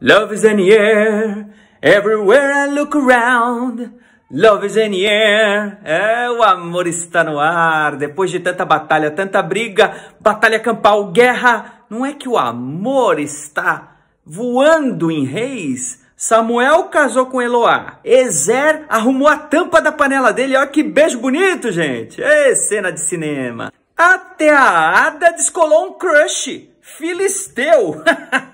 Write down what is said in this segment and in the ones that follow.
Love is in the air, everywhere I look around. Love is in the air. É, o amor está no ar. Depois de tanta batalha, tanta briga, batalha campal, guerra, não é que o amor está voando em reis? Samuel casou com Eloá. Ezer arrumou a tampa da panela dele. Olha que beijo bonito, gente. Ê, é, cena de cinema. Até a Ada descolou um crush. Filisteu.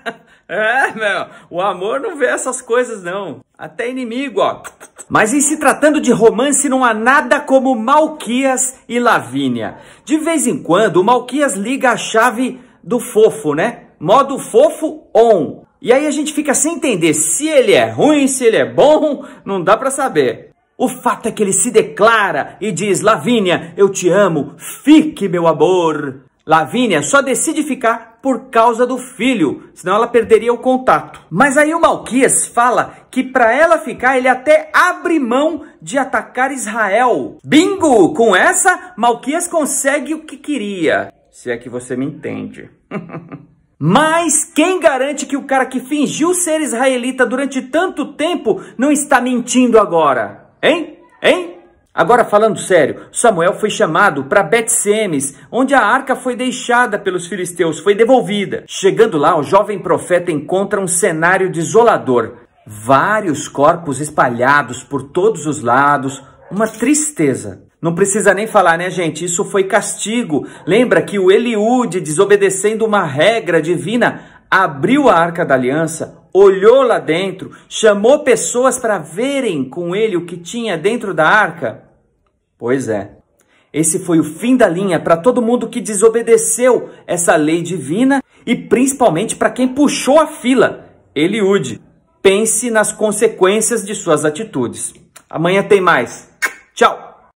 É, meu, o amor não vê essas coisas, não. Até inimigo, ó. Mas em se tratando de romance, não há nada como Malquias e Lavínia. De vez em quando, o Malquias liga a chave do fofo, né? Modo fofo on. E aí a gente fica sem entender se ele é ruim, se ele é bom, não dá pra saber. O fato é que ele se declara e diz: Lavínia, eu te amo, fique meu amor. Lavínia só decide ficar por causa do filho, senão ela perderia o contato. Mas aí o Malquias fala que para ela ficar, ele até abre mão de atacar Israel. Bingo! Com essa, Malquias consegue o que queria, se é que você me entende. Mas quem garante que o cara que fingiu ser israelita durante tanto tempo não está mentindo agora? Hein? Hein? Agora falando sério, Samuel foi chamado para Betsemes, onde a arca foi deixada pelos filisteus, foi devolvida. Chegando lá, o jovem profeta encontra um cenário desolador. Vários corpos espalhados por todos os lados, uma tristeza. Não precisa nem falar, né, gente? Isso foi castigo. Lembra que o Eliude, desobedecendo uma regra divina, abriu a arca da aliança, olhou lá dentro, chamou pessoas para verem com ele o que tinha dentro da arca? Pois é. Esse foi o fim da linha para todo mundo que desobedeceu essa lei divina e principalmente para quem puxou a fila, Eliude. Pense nas consequências de suas atitudes. Amanhã tem mais. Tchau!